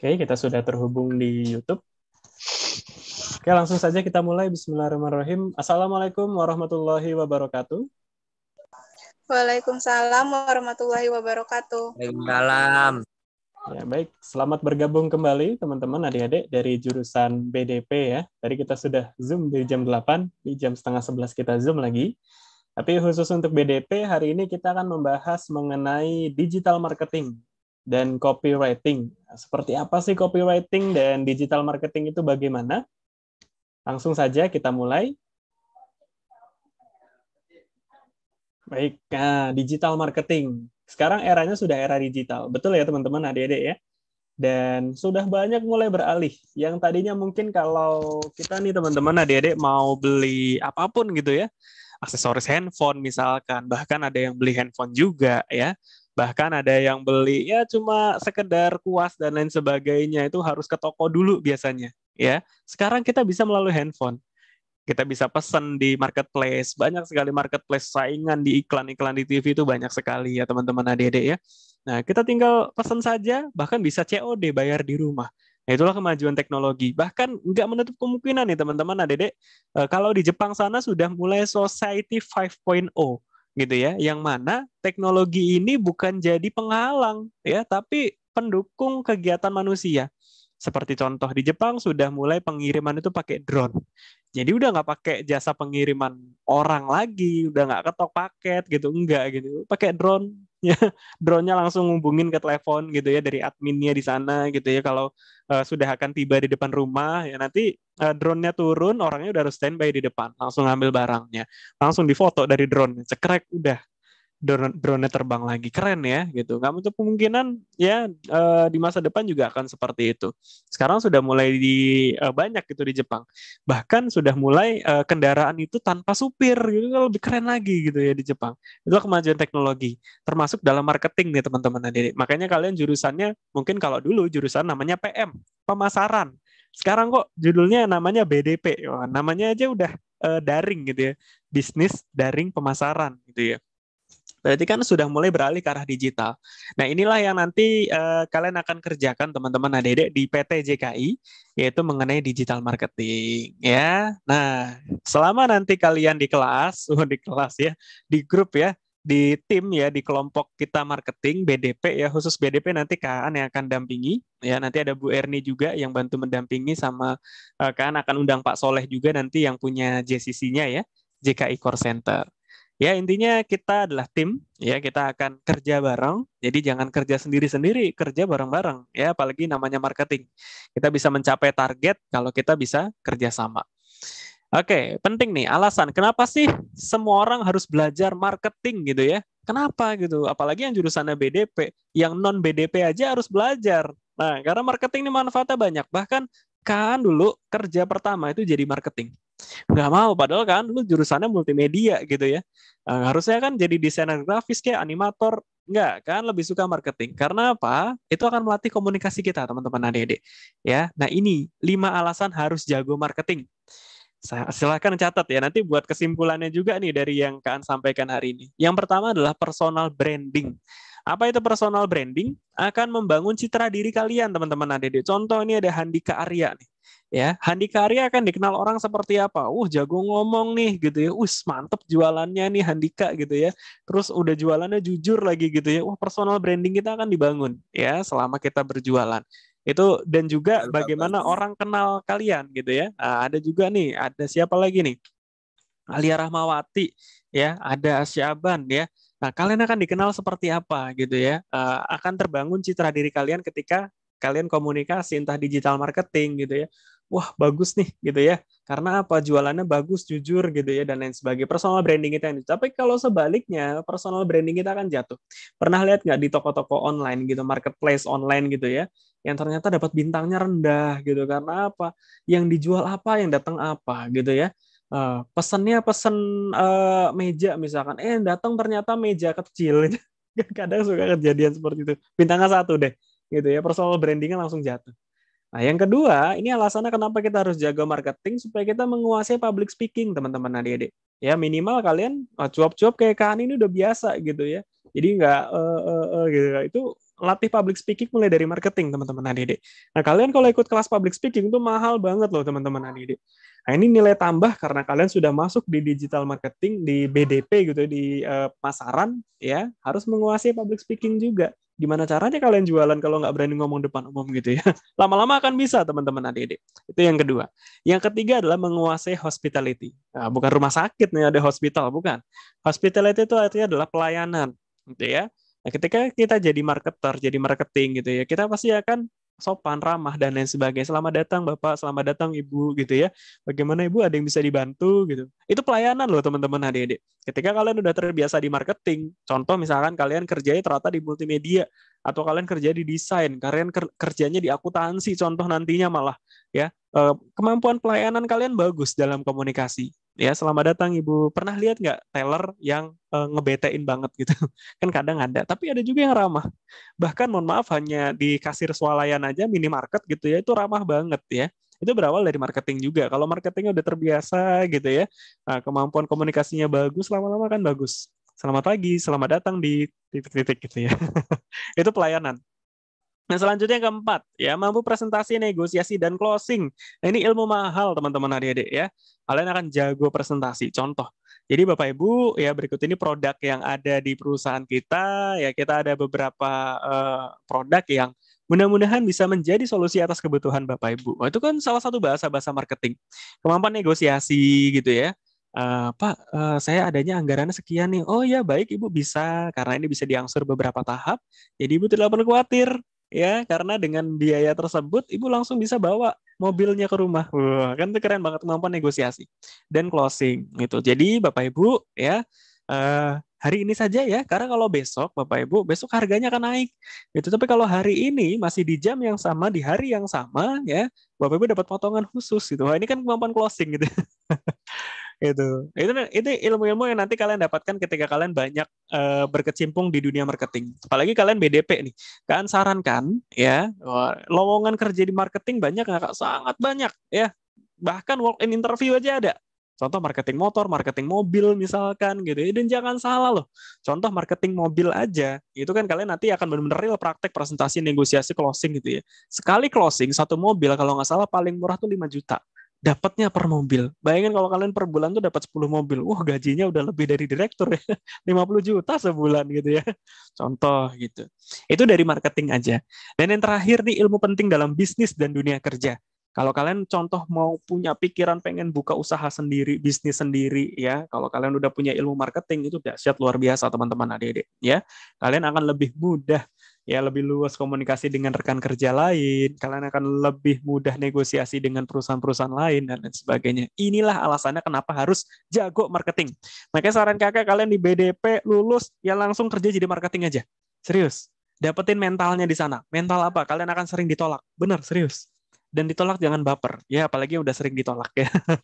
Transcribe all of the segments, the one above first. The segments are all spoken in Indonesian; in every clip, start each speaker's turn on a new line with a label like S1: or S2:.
S1: Oke, kita sudah terhubung di YouTube. Oke, langsung saja kita mulai. Bismillahirrahmanirrahim. Assalamualaikum warahmatullahi wabarakatuh. Waalaikumsalam warahmatullahi wabarakatuh. Waalaikumsalam. Ya, baik. Selamat bergabung kembali teman-teman adik-adik dari jurusan BDP ya. Tadi kita sudah Zoom dari jam 8, di jam setengah 11 kita Zoom lagi. Tapi khusus untuk BDP, hari ini kita akan membahas mengenai digital marketing dan copywriting. Seperti apa sih copywriting dan digital marketing itu bagaimana? Langsung saja kita mulai. Baik, nah, digital marketing. Sekarang eranya sudah era digital. Betul ya teman-teman adik-adik ya? Dan sudah banyak mulai beralih. Yang tadinya mungkin kalau kita nih teman-teman adik-adik mau beli apapun gitu ya, aksesoris handphone misalkan, bahkan ada yang beli handphone juga ya, bahkan ada yang beli ya cuma sekedar kuas dan lain sebagainya itu harus ke toko dulu biasanya ya sekarang kita bisa melalui handphone kita bisa pesan di marketplace banyak sekali marketplace saingan di iklan-iklan di TV itu banyak sekali ya teman-teman adik-adik ya nah kita tinggal pesan saja bahkan bisa COD bayar di rumah Nah, itulah kemajuan teknologi. Bahkan nggak menutup kemungkinan nih teman-teman, adik adek eh, kalau di Jepang sana sudah mulai Society 5.0 gitu ya yang mana teknologi ini bukan jadi penghalang ya tapi pendukung kegiatan manusia seperti contoh di Jepang sudah mulai pengiriman itu pakai drone jadi udah nggak pakai jasa pengiriman orang lagi udah nggak ketok paket gitu enggak gitu pakai drone ya drone-nya langsung ngubungin ke telepon gitu ya dari adminnya di sana gitu ya kalau uh, sudah akan tiba di depan rumah ya nanti uh, drone-nya turun orangnya udah harus standby di depan langsung ngambil barangnya langsung difoto dari drone cekrek udah drone terbang lagi keren ya gitu nggak untuk kemungkinan ya uh, di masa depan juga akan seperti itu sekarang sudah mulai di uh, banyak gitu di Jepang bahkan sudah mulai uh, kendaraan itu tanpa supir gitu lebih keren lagi gitu ya di Jepang itu kemajuan teknologi termasuk dalam marketing nih teman-teman adik makanya kalian jurusannya mungkin kalau dulu jurusan namanya PM pemasaran sekarang kok judulnya namanya BDP Wah, namanya aja udah daring gitu ya bisnis daring pemasaran gitu ya berarti kan sudah mulai beralih ke arah digital. Nah, inilah yang nanti uh, kalian akan kerjakan teman-teman adik-adik di PT JKI yaitu mengenai digital marketing ya. Nah, selama nanti kalian di kelas, oh, di kelas ya, di grup ya, di tim ya di kelompok kita marketing BDP ya khusus BDP nanti kalian yang akan dampingi ya nanti ada Bu Erni juga yang bantu mendampingi sama uh, akan undang Pak Soleh juga nanti yang punya JCC-nya ya JKI Core Center. Ya intinya kita adalah tim, ya kita akan kerja bareng. Jadi jangan kerja sendiri-sendiri, kerja bareng-bareng. Ya apalagi namanya marketing. Kita bisa mencapai target kalau kita bisa kerja sama Oke, penting nih alasan kenapa sih semua orang harus belajar marketing gitu ya? Kenapa gitu? Apalagi yang jurusannya BDP, yang non BDP aja harus belajar. Nah, karena marketing ini manfaatnya banyak. Bahkan kan dulu kerja pertama itu jadi marketing nggak mau padahal kan lu jurusannya multimedia gitu ya nah, harusnya kan jadi desainer grafis kayak animator nggak kan lebih suka marketing karena apa itu akan melatih komunikasi kita teman-teman adik-adik ya nah ini lima alasan harus jago marketing silahkan catat ya nanti buat kesimpulannya juga nih dari yang kalian sampaikan hari ini yang pertama adalah personal branding apa itu personal branding? Akan membangun citra diri kalian, teman-teman adik-adik. Contoh ini ada Handika Arya nih ya Handi Karya akan dikenal orang seperti apa uh jago ngomong nih gitu ya uh mantep jualannya nih Handika gitu ya terus udah jualannya jujur lagi gitu ya wah personal branding kita akan dibangun ya selama kita berjualan itu dan juga bagaimana orang kenal kalian gitu ya nah, ada juga nih ada siapa lagi nih Alia Rahmawati ya ada Syaban ya nah kalian akan dikenal seperti apa gitu ya uh, akan terbangun citra diri kalian ketika kalian komunikasi entah digital marketing gitu ya wah bagus nih gitu ya karena apa jualannya bagus jujur gitu ya dan lain sebagainya personal branding kita ini. tapi kalau sebaliknya personal branding kita akan jatuh pernah lihat nggak di toko-toko online gitu marketplace online gitu ya yang ternyata dapat bintangnya rendah gitu karena apa yang dijual apa yang datang apa gitu ya uh, eh, pesannya pesan uh, eh, meja misalkan eh datang ternyata meja kecil kan kadang suka kejadian seperti itu bintangnya satu deh gitu ya personal brandingnya langsung jatuh Nah, yang kedua, ini alasannya kenapa kita harus jaga marketing supaya kita menguasai public speaking, teman-teman adik-adik. Ya, minimal kalian oh, cuap-cuap kayak kan ini udah biasa gitu ya. Jadi nggak uh, uh, uh, gitu. Nah, itu latih public speaking mulai dari marketing, teman-teman adik-adik. Nah, kalian kalau ikut kelas public speaking itu mahal banget loh, teman-teman adik-adik. Nah, ini nilai tambah karena kalian sudah masuk di digital marketing, di BDP gitu, di uh, pasaran, ya. Harus menguasai public speaking juga gimana caranya kalian jualan kalau nggak berani ngomong depan umum gitu ya. Lama-lama akan bisa teman-teman adik-adik. Itu yang kedua. Yang ketiga adalah menguasai hospitality. Nah, bukan rumah sakit nih ada hospital, bukan. Hospitality itu artinya adalah pelayanan gitu ya. Nah, ketika kita jadi marketer, jadi marketing gitu ya, kita pasti akan sopan, ramah dan lain sebagainya. Selamat datang Bapak, selamat datang Ibu gitu ya. Bagaimana Ibu ada yang bisa dibantu gitu. Itu pelayanan loh teman-teman Adik-adik. Ketika kalian udah terbiasa di marketing, contoh misalkan kalian kerjanya ternyata di multimedia atau kalian kerja di desain, kalian kerjanya di akuntansi contoh nantinya malah ya. Eh, kemampuan pelayanan kalian bagus dalam komunikasi. Ya, selamat datang Ibu. Pernah lihat nggak teller yang e, ngebetein banget gitu? kan kadang ada, tapi ada juga yang ramah. Bahkan mohon maaf hanya di kasir swalayan aja minimarket gitu ya, itu ramah banget ya itu berawal dari marketing juga. Kalau marketingnya udah terbiasa gitu ya, nah, kemampuan komunikasinya bagus, lama-lama kan bagus. Selamat pagi, selamat datang di titik-titik gitu ya. itu pelayanan. Nah, selanjutnya yang keempat, ya, mampu presentasi, negosiasi, dan closing. Nah, ini ilmu mahal, teman-teman adik-adik, ya. Kalian akan jago presentasi. Contoh, jadi Bapak Ibu, ya berikut ini produk yang ada di perusahaan kita, ya kita ada beberapa uh, produk yang mudah-mudahan bisa menjadi solusi atas kebutuhan Bapak Ibu. Nah, itu kan salah satu bahasa-bahasa marketing. Kemampuan negosiasi gitu ya. Uh, Pak, uh, saya adanya anggarannya sekian nih. Oh ya, baik Ibu bisa karena ini bisa diangsur beberapa tahap. Jadi Ibu tidak perlu khawatir ya karena dengan biaya tersebut ibu langsung bisa bawa mobilnya ke rumah Wah, kan itu keren banget kemampuan negosiasi dan closing gitu jadi bapak ibu ya eh, hari ini saja ya karena kalau besok bapak ibu besok harganya akan naik itu. tapi kalau hari ini masih di jam yang sama di hari yang sama ya bapak ibu dapat potongan khusus gitu Wah, ini kan kemampuan closing gitu Gitu. Itu itu itu ilmu-ilmu yang nanti kalian dapatkan ketika kalian banyak uh, berkecimpung di dunia marketing. Apalagi kalian BDP nih. Kan sarankan ya, lowongan kerja di marketing banyak nggak sangat banyak ya. Bahkan walk in interview aja ada Contoh marketing motor, marketing mobil misalkan gitu. Dan jangan salah loh. Contoh marketing mobil aja. Itu kan kalian nanti akan benar-benar real praktek presentasi, negosiasi, closing gitu ya. Sekali closing satu mobil kalau nggak salah paling murah tuh 5 juta dapatnya per mobil. Bayangin kalau kalian per bulan tuh dapat 10 mobil. Wah, gajinya udah lebih dari direktur ya. 50 juta sebulan gitu ya. Contoh gitu. Itu dari marketing aja. Dan yang terakhir nih ilmu penting dalam bisnis dan dunia kerja. Kalau kalian contoh mau punya pikiran pengen buka usaha sendiri, bisnis sendiri ya. Kalau kalian udah punya ilmu marketing itu dahsyat luar biasa teman-teman Adik-adik ya. Kalian akan lebih mudah ya lebih luas komunikasi dengan rekan kerja lain, kalian akan lebih mudah negosiasi dengan perusahaan-perusahaan lain dan lain sebagainya. Inilah alasannya kenapa harus jago marketing. Makanya saran kakak kalian di BDP lulus ya langsung kerja jadi marketing aja. Serius. Dapetin mentalnya di sana. Mental apa? Kalian akan sering ditolak. Benar, serius. Dan ditolak jangan baper. Ya apalagi udah sering ditolak ya.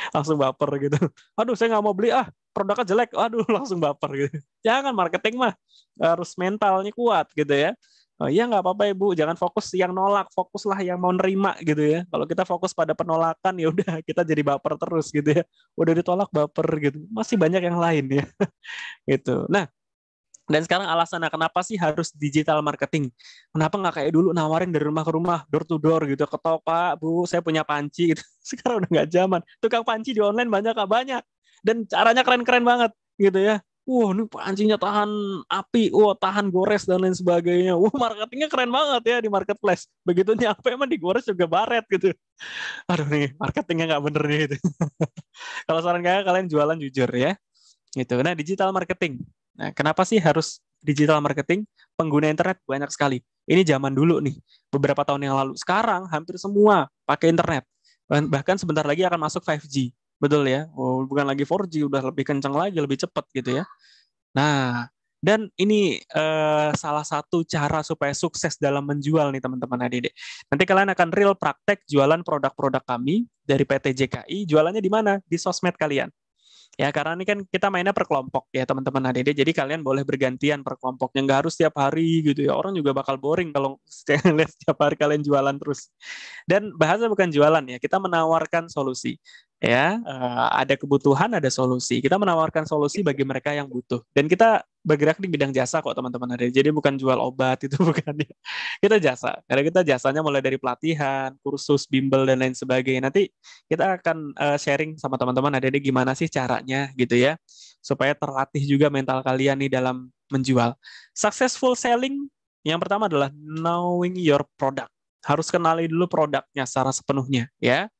S1: langsung baper gitu. Aduh, saya nggak mau beli ah, produknya jelek. Aduh, langsung baper gitu. Jangan marketing mah harus mentalnya kuat gitu ya. Oh, iya nggak apa-apa ibu, jangan fokus yang nolak, fokuslah yang mau nerima gitu ya. Kalau kita fokus pada penolakan ya udah kita jadi baper terus gitu ya. Udah ditolak baper gitu, masih banyak yang lain ya. gitu. Nah dan sekarang alasannya kenapa sih harus digital marketing? Kenapa nggak kayak dulu nawarin dari rumah ke rumah, door to door gitu, ketok pak, bu, saya punya panci gitu. Sekarang udah nggak zaman. Tukang panci di online banyak kak banyak. Dan caranya keren-keren banget gitu ya. Wah, ini pancinya tahan api, wah tahan gores dan lain sebagainya. Wah, marketingnya keren banget ya di marketplace. Begitu nyampe emang digores juga baret gitu. Aduh nih, marketingnya nggak bener nih itu. Kalau saran kayak kalian jualan jujur ya. Gitu. Nah, digital marketing Nah, kenapa sih harus digital marketing? Pengguna internet banyak sekali. Ini zaman dulu nih, beberapa tahun yang lalu. Sekarang hampir semua pakai internet. Bahkan sebentar lagi akan masuk 5G. Betul ya? Oh, bukan lagi 4G, udah lebih kencang lagi, lebih cepat gitu ya. Nah, dan ini eh, salah satu cara supaya sukses dalam menjual nih teman-teman adik-adik. Nanti kalian akan real praktek jualan produk-produk kami dari PT JKI. Jualannya di mana? Di sosmed kalian ya karena ini kan kita mainnya per kelompok ya teman-teman adik-adik, jadi kalian boleh bergantian per kelompoknya nggak harus setiap hari gitu ya orang juga bakal boring kalau setiap hari kalian jualan terus dan bahasa bukan jualan ya kita menawarkan solusi ya eh, ada kebutuhan ada solusi kita menawarkan solusi bagi mereka yang butuh dan kita bergerak di bidang jasa kok teman-teman ada jadi bukan jual obat itu bukan ya. kita jasa karena kita jasanya mulai dari pelatihan kursus bimbel dan lain sebagainya nanti kita akan uh, sharing sama teman-teman ada ini gimana sih caranya gitu ya supaya terlatih juga mental kalian nih dalam menjual successful selling yang pertama adalah knowing your product harus kenali dulu produknya secara sepenuhnya ya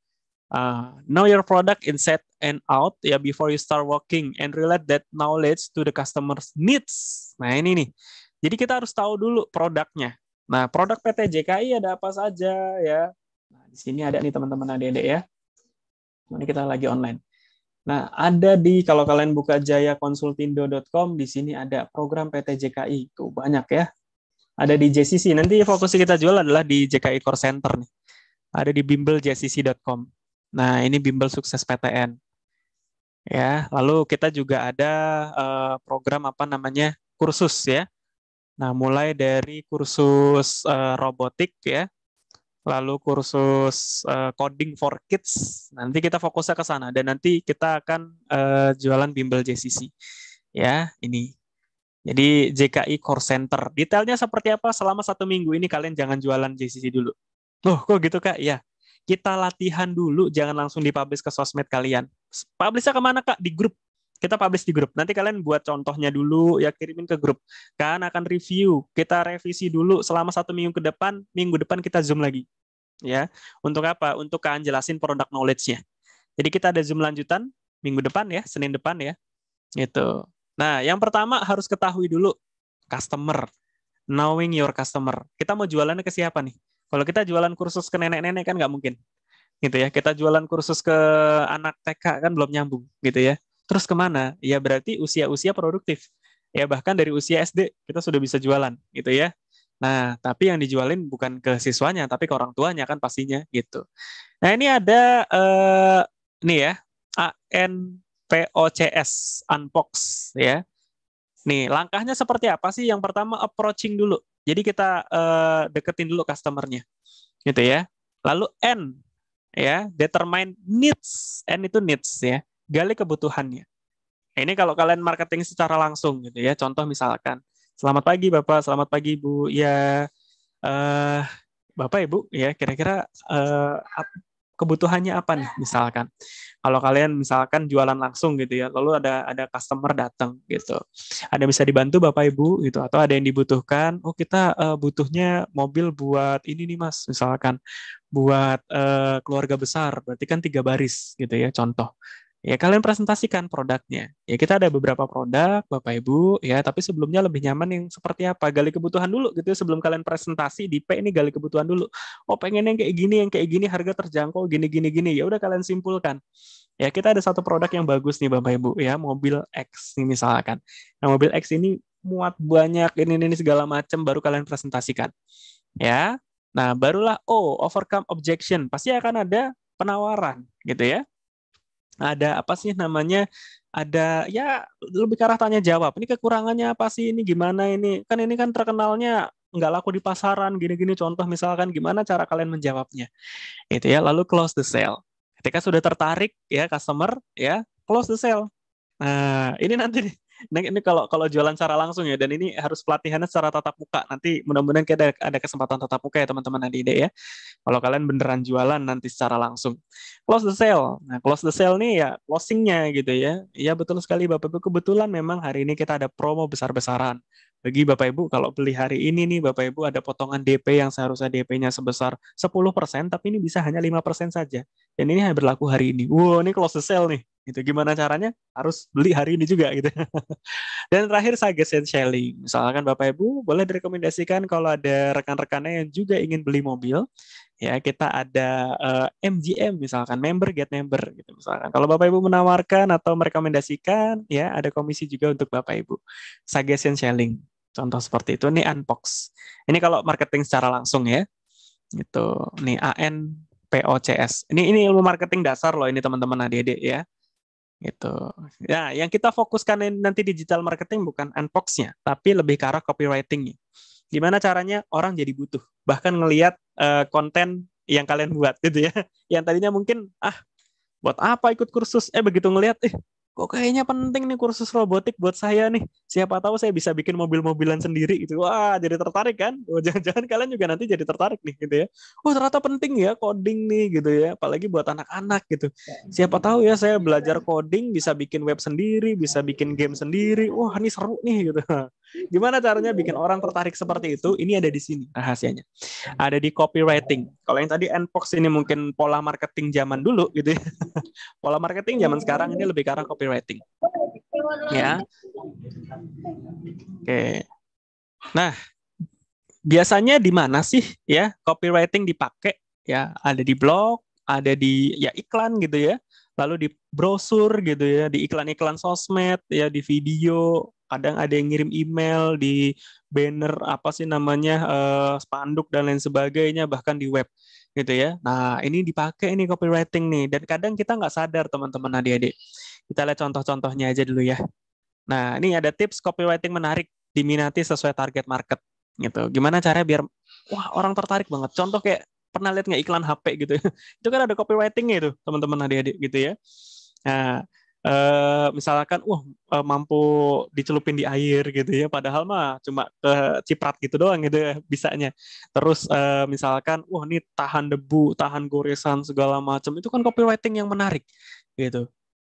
S1: Uh, know your product inside and out ya before you start working and relate that knowledge to the customer's needs. Nah ini nih. Jadi kita harus tahu dulu produknya. Nah produk PT JKI ada apa saja ya. Nah, di sini ada nih teman-teman adik-adik ya. Ini kita lagi online. Nah ada di kalau kalian buka jayakonsultindo.com di sini ada program PT JKI itu banyak ya. Ada di JCC. Nanti fokus kita jual adalah di JKI Core Center nih. Ada di bimbelJCC.com. Nah, ini bimbel sukses PTN. Ya, lalu kita juga ada uh, program apa namanya? kursus ya. Nah, mulai dari kursus uh, robotik ya. Lalu kursus uh, coding for kids. Nanti kita fokusnya ke sana dan nanti kita akan uh, jualan bimbel JCC. Ya, ini. Jadi JKI Core Center. Detailnya seperti apa selama satu minggu ini kalian jangan jualan JCC dulu. Loh, kok gitu Kak? Ya, kita latihan dulu, jangan langsung dipublish ke sosmed kalian. Publishnya kemana kak? Di grup. Kita publish di grup. Nanti kalian buat contohnya dulu, ya kirimin ke grup. Kan akan review. Kita revisi dulu selama satu minggu ke depan. Minggu depan kita zoom lagi. Ya, untuk apa? Untuk kalian jelasin produk knowledge-nya. Jadi kita ada zoom lanjutan minggu depan ya, Senin depan ya. Gitu. Nah, yang pertama harus ketahui dulu customer, knowing your customer. Kita mau jualannya ke siapa nih? Kalau kita jualan kursus ke nenek-nenek kan nggak mungkin, gitu ya. Kita jualan kursus ke anak TK kan belum nyambung, gitu ya. Terus kemana? Ya berarti usia-usia produktif. Ya bahkan dari usia SD kita sudah bisa jualan, gitu ya. Nah, tapi yang dijualin bukan ke siswanya, tapi ke orang tuanya kan pastinya, gitu. Nah ini ada eh, nih ya, ANPOCS, Unbox, ya. Nih, langkahnya seperti apa sih? Yang pertama approaching dulu. Jadi kita uh, deketin dulu customernya, gitu ya. Lalu N ya determine needs, N itu needs ya, gali kebutuhannya. Ini kalau kalian marketing secara langsung gitu ya. Contoh misalkan, selamat pagi bapak, selamat pagi bu, ya uh, bapak ibu ya kira-kira uh, kebutuhannya apa nih misalkan. Kalau kalian misalkan jualan langsung gitu ya, lalu ada ada customer datang gitu. Ada bisa dibantu Bapak Ibu gitu atau ada yang dibutuhkan, oh kita uh, butuhnya mobil buat ini nih Mas misalkan buat uh, keluarga besar, berarti kan tiga baris gitu ya contoh ya kalian presentasikan produknya. Ya kita ada beberapa produk, Bapak Ibu, ya tapi sebelumnya lebih nyaman yang seperti apa? Gali kebutuhan dulu gitu ya, sebelum kalian presentasi di P ini gali kebutuhan dulu. Oh, pengen yang kayak gini, yang kayak gini harga terjangkau gini gini gini. Ya udah kalian simpulkan. Ya kita ada satu produk yang bagus nih Bapak Ibu ya, mobil X nih misalkan. Nah, mobil X ini muat banyak ini ini segala macam baru kalian presentasikan. Ya. Nah, barulah oh overcome objection. Pasti akan ada penawaran gitu ya ada apa sih namanya ada ya lebih ke arah tanya jawab ini kekurangannya apa sih ini gimana ini kan ini kan terkenalnya nggak laku di pasaran gini-gini contoh misalkan gimana cara kalian menjawabnya itu ya lalu close the sale ketika sudah tertarik ya customer ya close the sale nah ini nanti Nah, ini kalau kalau jualan secara langsung ya dan ini harus pelatihannya secara tatap muka. Nanti mudah-mudahan kita ada, ada kesempatan tatap muka ya teman-teman nanti ide ya. Kalau kalian beneran jualan nanti secara langsung. Close the sale. Nah, close the sale nih ya closingnya gitu ya. Ya betul sekali Bapak Ibu kebetulan memang hari ini kita ada promo besar-besaran. Bagi Bapak Ibu kalau beli hari ini nih Bapak Ibu ada potongan DP yang seharusnya DP-nya sebesar 10% tapi ini bisa hanya 5% saja. Dan ini hanya berlaku hari ini. Wow, ini close the sale nih gitu gimana caranya harus beli hari ini juga gitu dan terakhir suggestion selling misalkan bapak ibu boleh direkomendasikan kalau ada rekan-rekannya yang juga ingin beli mobil ya kita ada uh, eh, MGM misalkan member get member gitu misalkan kalau bapak ibu menawarkan atau merekomendasikan ya ada komisi juga untuk bapak ibu suggestion selling contoh seperti itu ini unbox ini kalau marketing secara langsung ya gitu nih AN POCS ini ini ilmu marketing dasar loh ini teman-teman adik-adik ya gitu. Ya, yang kita fokuskan nanti digital marketing bukan unboxnya, tapi lebih ke arah copywritingnya. Gimana caranya orang jadi butuh, bahkan ngelihat uh, konten yang kalian buat gitu ya. Yang tadinya mungkin ah buat apa ikut kursus? Eh begitu ngelihat, eh kok kayaknya penting nih kursus robotik buat saya nih. Siapa tahu saya bisa bikin mobil-mobilan sendiri gitu. Wah, jadi tertarik kan? Oh, jangan-jangan kalian juga nanti jadi tertarik nih gitu ya. Oh, ternyata penting ya coding nih gitu ya, apalagi buat anak-anak gitu. Siapa tahu ya saya belajar coding bisa bikin web sendiri, bisa bikin game sendiri. Wah, ini seru nih gitu. Gimana caranya bikin orang tertarik seperti itu? Ini ada di sini rahasianya. Ada di copywriting. Kalau yang tadi Npox ini mungkin pola marketing zaman dulu gitu ya. pola marketing zaman sekarang ini lebih ke arah copywriting. Ya. Oke. Nah, biasanya di mana sih ya copywriting dipakai? Ya, ada di blog, ada di ya iklan gitu ya lalu di brosur gitu ya, di iklan-iklan sosmed ya, di video kadang ada yang ngirim email di banner apa sih namanya uh, spanduk dan lain sebagainya bahkan di web gitu ya nah ini dipakai ini copywriting nih dan kadang kita nggak sadar teman-teman adik-adik kita lihat contoh-contohnya aja dulu ya nah ini ada tips copywriting menarik diminati sesuai target market gitu gimana caranya biar wah orang tertarik banget contoh kayak pernah lihat nggak iklan HP gitu itu kan ada copywritingnya itu teman-teman adik-adik gitu ya nah Uh, misalkan wah uh, mampu dicelupin di air gitu ya padahal mah cuma ke ciprat gitu doang gitu ya bisanya terus uh, misalkan wah ini tahan debu tahan goresan segala macam itu kan copywriting yang menarik gitu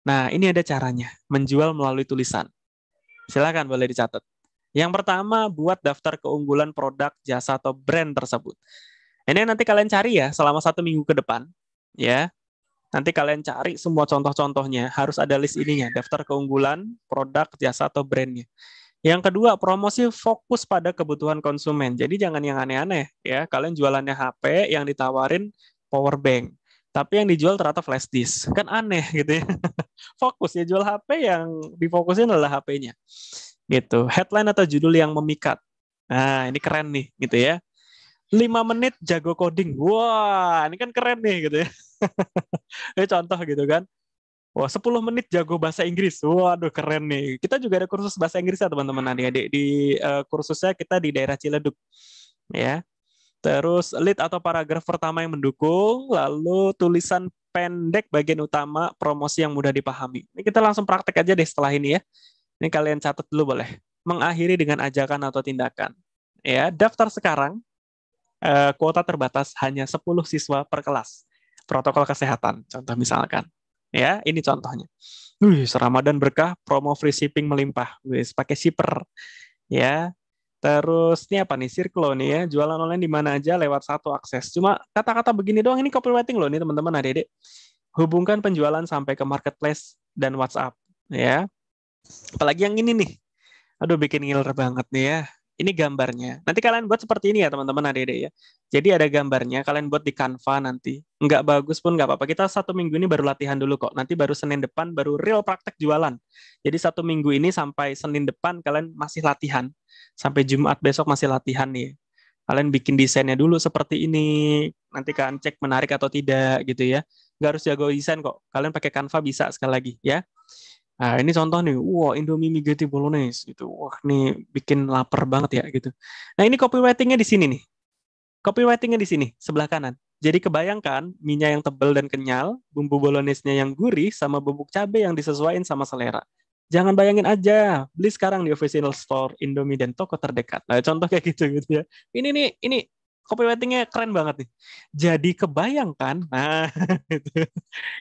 S1: nah ini ada caranya menjual melalui tulisan silakan boleh dicatat yang pertama buat daftar keunggulan produk jasa atau brand tersebut ini nanti kalian cari ya selama satu minggu ke depan ya Nanti kalian cari semua contoh-contohnya, harus ada list ininya, daftar keunggulan, produk, jasa, atau brandnya. Yang kedua, promosi fokus pada kebutuhan konsumen. Jadi jangan yang aneh-aneh ya. Kalian jualannya HP yang ditawarin power bank, tapi yang dijual ternyata flash disk. Kan aneh gitu ya. Fokus ya jual HP yang difokusin adalah HP-nya. Gitu. Headline atau judul yang memikat. Nah, ini keren nih gitu ya. 5 menit jago coding. Wah, ini kan keren nih gitu ya. Ini contoh gitu kan. Wah, 10 menit jago bahasa Inggris. Waduh, keren nih. Kita juga ada kursus bahasa Inggris ya, teman-teman. nih adik di uh, kursusnya kita di daerah Ciledug. Ya. Terus lead atau paragraf pertama yang mendukung, lalu tulisan pendek bagian utama, promosi yang mudah dipahami. Ini kita langsung praktek aja deh setelah ini ya. Ini kalian catat dulu boleh. Mengakhiri dengan ajakan atau tindakan. Ya, daftar sekarang. Uh, kuota terbatas hanya 10 siswa per kelas protokol kesehatan. Contoh misalkan, ya ini contohnya. Wih, Ramadan berkah, promo free shipping melimpah. Wih, pakai shipper, ya. Terus ini apa nih Sirklo nih ya, jualan online di mana aja lewat satu akses. Cuma kata-kata begini doang ini copywriting loh nih teman-teman adik-adik. Hubungkan penjualan sampai ke marketplace dan WhatsApp ya. Apalagi yang ini nih. Aduh bikin ngiler banget nih ya. Ini gambarnya. Nanti kalian buat seperti ini ya teman-teman adik-adik ya. Jadi ada gambarnya, kalian buat di Canva nanti. Nggak bagus pun nggak apa-apa. Kita satu minggu ini baru latihan dulu kok. Nanti baru Senin depan baru real praktek jualan. Jadi satu minggu ini sampai Senin depan kalian masih latihan. Sampai Jumat besok masih latihan nih. Kalian bikin desainnya dulu seperti ini. Nanti kalian cek menarik atau tidak gitu ya. Nggak harus jago desain kok. Kalian pakai Canva bisa sekali lagi ya. Nah, ini contoh nih, wow, Indomie Migeti Bolognese gitu. Wah, ini bikin lapar banget ya gitu. Nah, ini copywritingnya di sini nih. Copywritingnya di sini, sebelah kanan. Jadi kebayangkan minyak yang tebal dan kenyal, bumbu bolognese-nya yang gurih, sama bubuk cabai yang disesuaikan sama selera. Jangan bayangin aja, beli sekarang di official store Indomie dan toko terdekat. Nah, contoh kayak gitu gitu ya. Ini nih, ini copywritingnya keren banget nih. Jadi kebayangkan, nah gitu.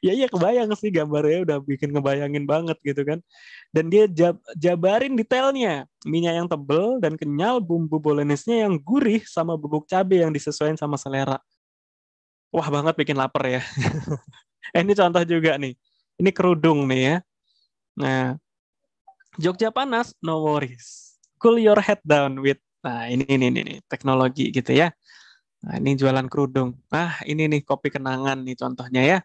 S1: ya ya kebayang sih gambarnya udah bikin ngebayangin banget gitu kan. Dan dia jab, jabarin detailnya, minyak yang tebel dan kenyal, bumbu bolognese yang gurih sama bubuk cabe yang disesuaikan sama selera. Wah banget bikin lapar ya. eh, ini contoh juga nih. Ini kerudung nih ya. Nah, Jogja panas, no worries. Cool your head down with Nah, ini ini ini, ini teknologi gitu ya. Nah, ini jualan kerudung. Ah, ini nih kopi kenangan nih contohnya ya.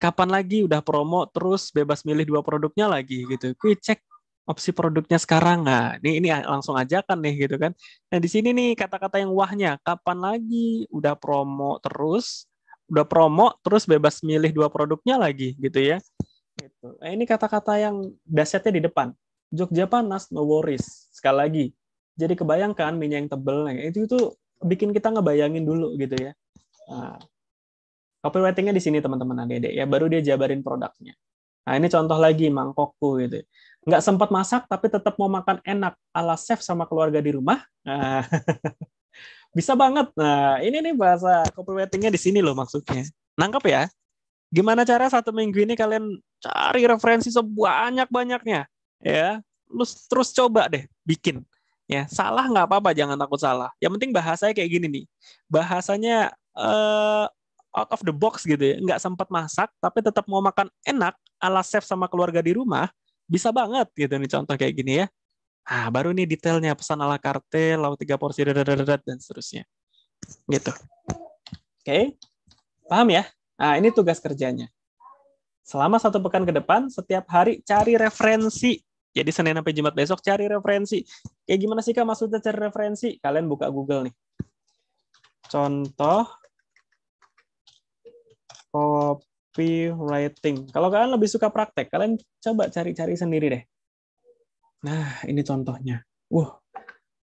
S1: Kapan lagi udah promo terus bebas milih dua produknya lagi gitu. Kuy cek opsi produknya sekarang Nah, Ini ini langsung ajakan nih gitu kan. Nah di sini nih kata-kata yang wahnya. Kapan lagi udah promo terus, udah promo terus bebas milih dua produknya lagi gitu ya. Gitu. Nah, ini kata-kata yang dasetnya di depan. Jogja panas, no worries. Sekali lagi. Jadi kebayangkan minyak yang tebel, nah, itu itu bikin kita ngebayangin dulu gitu ya. Nah, copywritingnya di sini teman-teman adik-adik ya, baru dia jabarin produknya. Nah ini contoh lagi mangkokku gitu. Ya. Nggak sempat masak tapi tetap mau makan enak ala chef sama keluarga di rumah. Nah, bisa banget. Nah ini nih bahasa copywritingnya di sini loh maksudnya. Nangkep ya? Gimana cara satu minggu ini kalian cari referensi sebanyak-banyaknya ya? Terus terus coba deh bikin Ya, salah nggak apa-apa, jangan takut salah. Yang penting bahasanya kayak gini nih. Bahasanya uh, out of the box gitu ya. Nggak sempat masak, tapi tetap mau makan enak ala chef sama keluarga di rumah, bisa banget gitu nih contoh kayak gini ya. ah baru nih detailnya pesan ala carte, laut tiga porsi, dan seterusnya. Gitu. Oke, paham ya? Nah, ini tugas kerjanya. Selama satu pekan ke depan, setiap hari cari referensi jadi Senin sampai Jumat besok cari referensi. Kayak gimana sih Kak maksudnya cari referensi? Kalian buka Google nih. Contoh copywriting. Kalau kalian lebih suka praktek, kalian coba cari-cari sendiri deh. Nah, ini contohnya. Uh,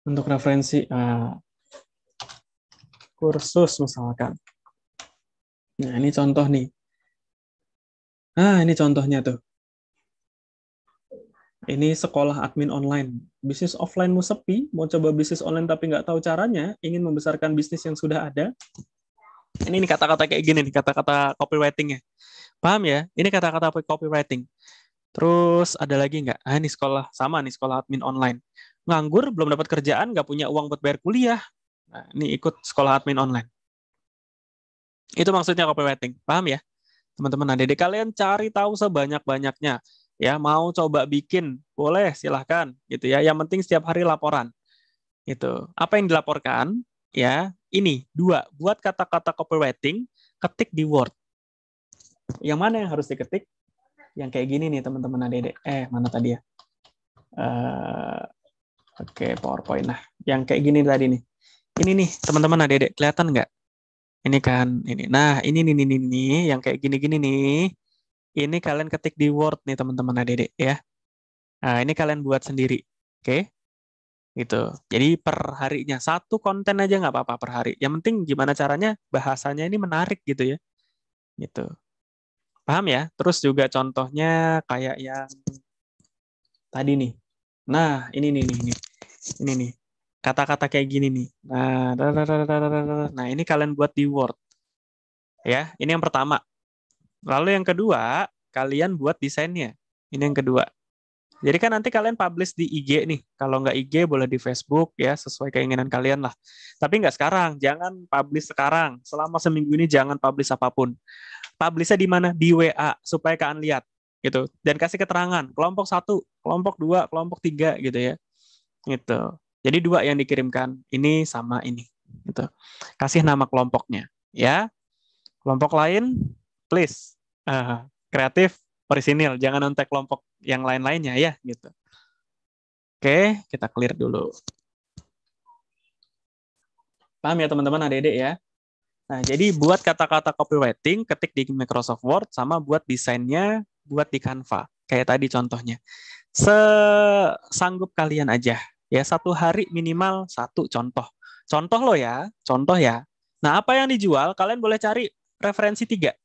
S1: untuk referensi uh, kursus misalkan. Nah, ini contoh nih. Nah, ini contohnya tuh. Ini sekolah admin online. Bisnis offline mu sepi, mau coba bisnis online tapi nggak tahu caranya, ingin membesarkan bisnis yang sudah ada. Ini nih kata-kata kayak gini nih, kata-kata copywriting ya. Paham ya? Ini kata-kata copywriting. Terus ada lagi nggak? Ah, ini sekolah sama nih sekolah admin online. Nganggur, belum dapat kerjaan, nggak punya uang buat bayar kuliah. Nah, ini ikut sekolah admin online. Itu maksudnya copywriting. Paham ya? Teman-teman, Nah, adik kalian cari tahu sebanyak-banyaknya ya mau coba bikin boleh silahkan gitu ya yang penting setiap hari laporan gitu apa yang dilaporkan ya ini dua buat kata-kata copywriting ketik di Word yang mana yang harus diketik yang kayak gini nih teman-teman adik eh mana tadi ya uh, oke okay, powerpoint nah yang kayak gini tadi nih ini nih teman-teman adik kelihatan nggak ini kan ini nah ini nih nih nih yang kayak gini-gini nih ini kalian ketik di Word nih teman-teman adik-adik ya. Nah, ini kalian buat sendiri. Oke? Okay? Gitu. Jadi per harinya satu konten aja nggak apa-apa per hari. Yang penting gimana caranya bahasanya ini menarik gitu ya. Gitu. Paham ya? Terus juga contohnya kayak yang tadi nih. Nah, ini nih nih nih. Ini nih. Kata-kata kayak gini nih. Nah, nah, ini kalian buat di Word. Ya, ini yang pertama. Lalu yang kedua, kalian buat desainnya. Ini yang kedua. Jadi kan nanti kalian publish di IG nih. Kalau nggak IG boleh di Facebook ya, sesuai keinginan kalian lah. Tapi nggak sekarang, jangan publish sekarang. Selama seminggu ini jangan publish apapun. Publishnya di mana? Di WA supaya kalian lihat gitu. Dan kasih keterangan kelompok satu, kelompok dua, kelompok tiga gitu ya. Gitu. Jadi dua yang dikirimkan, ini sama ini. Gitu. Kasih nama kelompoknya ya. Kelompok lain please uh, kreatif orisinil jangan nontek kelompok yang lain-lainnya ya gitu oke kita clear dulu paham ya teman-teman adik-adik ya nah jadi buat kata-kata copywriting ketik di Microsoft Word sama buat desainnya buat di Canva kayak tadi contohnya sesanggup kalian aja ya satu hari minimal satu contoh contoh lo ya contoh ya nah apa yang dijual kalian boleh cari referensi tiga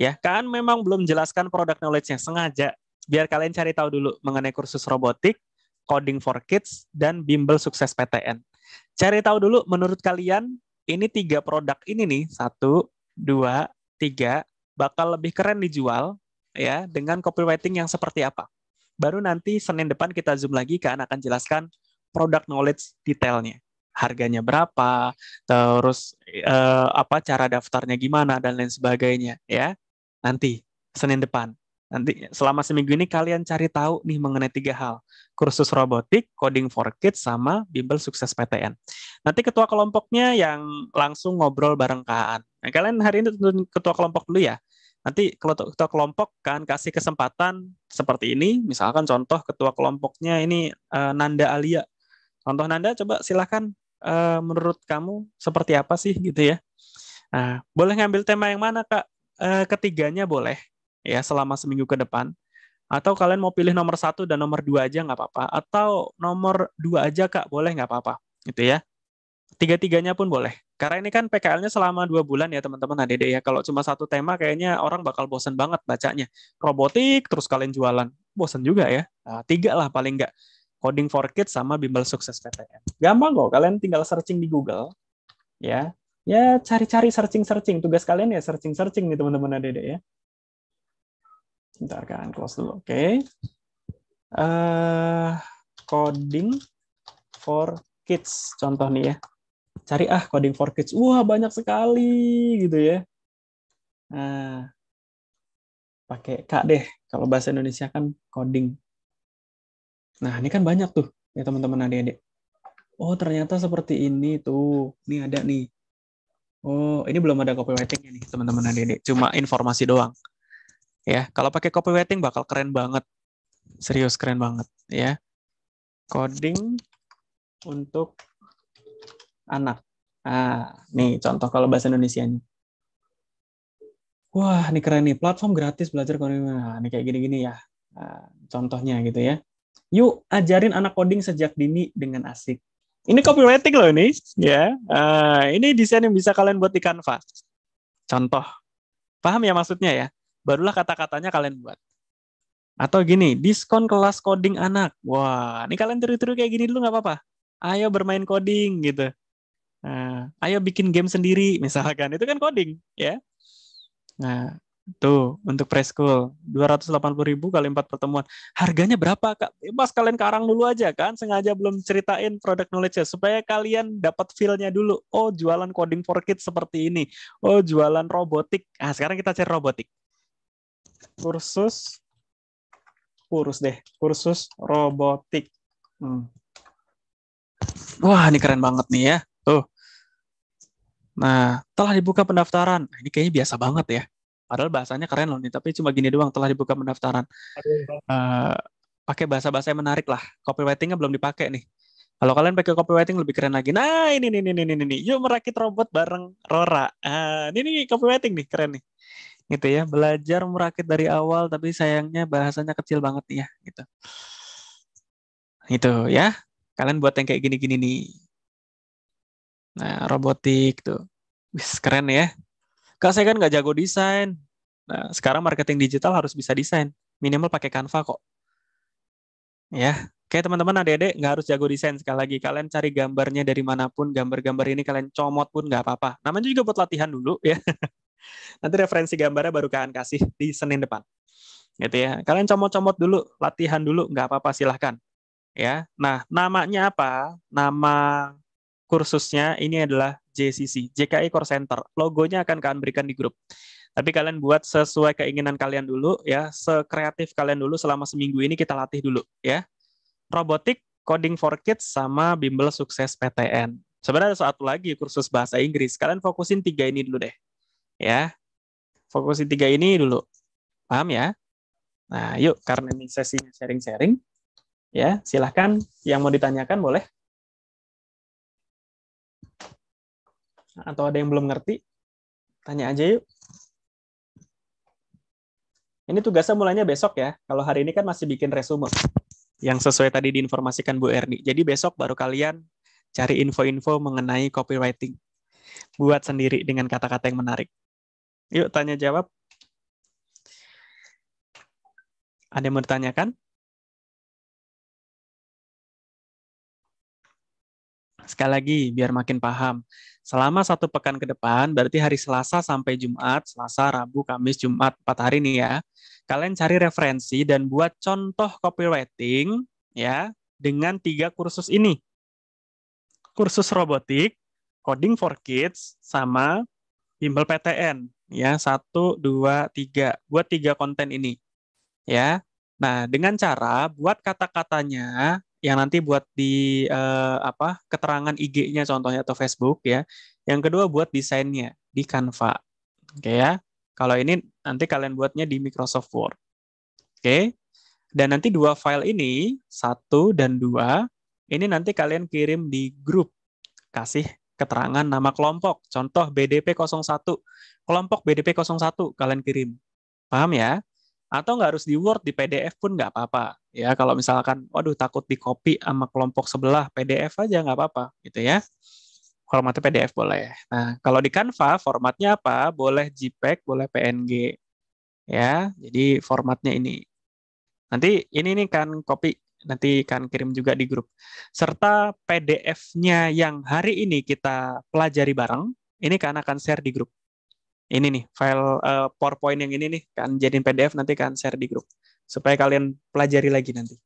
S1: Ya, kan memang belum jelaskan produk knowledge-nya sengaja biar kalian cari tahu dulu mengenai kursus robotik, coding for kids dan bimbel sukses PTN. Cari tahu dulu menurut kalian ini tiga produk ini nih satu, dua, tiga bakal lebih keren dijual ya dengan copywriting yang seperti apa. Baru nanti Senin depan kita zoom lagi kan akan jelaskan produk knowledge detailnya harganya berapa, terus eh, apa cara daftarnya gimana dan lain sebagainya ya nanti Senin depan. Nanti selama seminggu ini kalian cari tahu nih mengenai tiga hal. Kursus robotik, coding for kids, sama bimbel sukses PTN. Nanti ketua kelompoknya yang langsung ngobrol bareng Kaan. Nah, kalian hari ini tentu ketua kelompok dulu ya. Nanti kalau ketua kelompok kan kasih kesempatan seperti ini, misalkan contoh ketua kelompoknya ini uh, Nanda Alia. Contoh Nanda, coba silahkan uh, eh, menurut kamu seperti apa sih gitu ya. Nah, boleh ngambil tema yang mana kak? eh, ketiganya boleh ya selama seminggu ke depan. Atau kalian mau pilih nomor satu dan nomor dua aja nggak apa-apa. Atau nomor dua aja kak boleh nggak apa-apa gitu ya. Tiga-tiganya pun boleh. Karena ini kan PKL-nya selama dua bulan ya teman-teman adik ya. Kalau cuma satu tema kayaknya orang bakal bosen banget bacanya. Robotik terus kalian jualan. Bosen juga ya. Nah, tiga lah paling nggak. Coding for Kids sama Bimbel Sukses PTN. Gampang kok, kalian tinggal searching di Google, ya ya cari-cari searching-searching. Tugas kalian ya searching-searching nih teman-teman adik-adik ya. Bentar kan, close dulu. Oke. Okay. Uh, eh, coding for kids contoh nih ya. Cari ah coding for kids. Wah, banyak sekali gitu ya. Nah, pakai kak deh kalau bahasa Indonesia kan coding. Nah, ini kan banyak tuh ya teman-teman adik-adik. Oh, ternyata seperti ini tuh. Ini ada nih Oh, ini belum ada copywriting nih teman-teman adik-adik. Cuma informasi doang. Ya, kalau pakai copywriting bakal keren banget. Serius keren banget, ya. Coding untuk anak. Ah, nih contoh kalau bahasa Indonesia nih. Wah, ini keren nih. Platform gratis belajar coding. Nah, ini kayak gini-gini ya. Nah, contohnya gitu ya. Yuk, ajarin anak coding sejak dini dengan asik. Ini copywriting loh ini, ya. Uh, ini desain yang bisa kalian buat di Canva. Contoh, paham ya maksudnya ya? Barulah kata-katanya kalian buat. Atau gini, diskon kelas coding anak. Wah, ini kalian tiru-tiru kayak gini dulu nggak apa-apa. Ayo bermain coding gitu. Nah, ayo bikin game sendiri misalkan. Itu kan coding, ya. Nah, Tuh, untuk preschool puluh ribu kali empat pertemuan. Harganya berapa, Kak? Mas kalian karang dulu aja kan, sengaja belum ceritain produk knowledge-nya supaya kalian dapat feel-nya dulu. Oh, jualan coding for kids seperti ini. Oh, jualan robotik. Ah, sekarang kita cari robotik. Kursus kurus deh, kursus robotik. Hmm. Wah, ini keren banget nih ya. Tuh. Nah, telah dibuka pendaftaran. Ini kayaknya biasa banget ya. Padahal bahasanya keren loh nih, tapi cuma gini doang telah dibuka pendaftaran. Uh, pakai bahasa-bahasa yang menarik lah. Copywritingnya belum dipakai nih. Kalau kalian pakai copywriting lebih keren lagi. Nah ini nih, nih, nih, nih, nih. Yuk merakit robot bareng Rora. Uh, ini nih copywriting nih, keren nih. Gitu ya, belajar merakit dari awal, tapi sayangnya bahasanya kecil banget nih ya. Gitu. Gitu ya. Kalian buat yang kayak gini-gini nih. Nah, robotik tuh. Wis, keren ya. Kak saya kan nggak jago desain. Nah, sekarang marketing digital harus bisa desain. Minimal pakai Canva kok. Ya, Oke teman-teman adik-adik nggak harus jago desain sekali lagi kalian cari gambarnya dari manapun gambar-gambar ini kalian comot pun nggak apa-apa namanya juga buat latihan dulu ya nanti referensi gambarnya baru kalian kasih di Senin depan gitu ya kalian comot-comot dulu latihan dulu nggak apa-apa silahkan ya nah namanya apa nama kursusnya ini adalah JCC, JKI e Core Center. Logonya akan kalian berikan di grup. Tapi kalian buat sesuai keinginan kalian dulu ya, sekreatif kalian dulu selama seminggu ini kita latih dulu ya. Robotik, Coding for Kids sama Bimbel Sukses PTN. Sebenarnya ada satu lagi kursus bahasa Inggris. Kalian fokusin tiga ini dulu deh. Ya. Fokusin tiga ini dulu. Paham ya? Nah, yuk karena ini sesinya sharing-sharing, ya silahkan yang mau ditanyakan boleh. atau ada yang belum ngerti, tanya aja yuk. Ini tugasnya mulainya besok ya. Kalau hari ini kan masih bikin resume yang sesuai tadi diinformasikan Bu Erni. Jadi besok baru kalian cari info-info mengenai copywriting. Buat sendiri dengan kata-kata yang menarik. Yuk tanya jawab. Ada yang mau ditanyakan? sekali lagi biar makin paham. Selama satu pekan ke depan, berarti hari Selasa sampai Jumat, Selasa, Rabu, Kamis, Jumat, empat hari ini ya. Kalian cari referensi dan buat contoh copywriting ya dengan tiga kursus ini. Kursus robotik, coding for kids, sama bimbel PTN ya satu dua tiga buat tiga konten ini ya nah dengan cara buat kata-katanya yang nanti buat di uh, apa keterangan IG-nya contohnya atau Facebook ya. Yang kedua buat desainnya di Canva. Oke okay, ya. Kalau ini nanti kalian buatnya di Microsoft Word. Oke. Okay. Dan nanti dua file ini, satu dan dua, ini nanti kalian kirim di grup. Kasih keterangan nama kelompok. Contoh BDP 01. Kelompok BDP 01 kalian kirim. Paham ya? atau nggak harus di Word di PDF pun nggak apa-apa ya kalau misalkan waduh takut di copy sama kelompok sebelah PDF aja nggak apa-apa gitu ya formatnya PDF boleh nah kalau di Canva formatnya apa boleh JPEG boleh PNG ya jadi formatnya ini nanti ini nih kan copy nanti kan kirim juga di grup serta PDF-nya yang hari ini kita pelajari bareng ini kan akan share di grup ini nih file uh, PowerPoint yang ini nih kan jadiin PDF nanti kan share di grup supaya kalian pelajari lagi nanti.